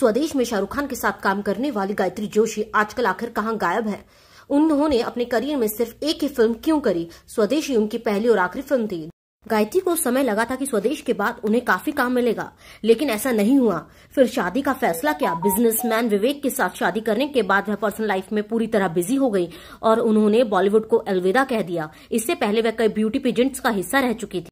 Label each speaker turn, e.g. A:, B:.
A: स्वदेश में शाहरुख खान के साथ काम करने वाली गायत्री जोशी आजकल आखिर कहाँ गायब है उन्होंने अपने करियर में सिर्फ एक ही फिल्म क्यों करी स्वदेश ही उनकी पहली और आखिरी फिल्म थी गायत्री को समय लगा था कि स्वदेश के बाद उन्हें काफी काम मिलेगा लेकिन ऐसा नहीं हुआ फिर शादी का फैसला किया बिजनेसमैन विवेक के साथ शादी करने के बाद वह पर्सनल लाइफ में पूरी तरह बिजी हो गई और उन्होंने बॉलीवुड को अलविदा कह दिया इससे पहले वह कई ब्यूटी पेजेंट्स का हिस्सा रह चुकी थी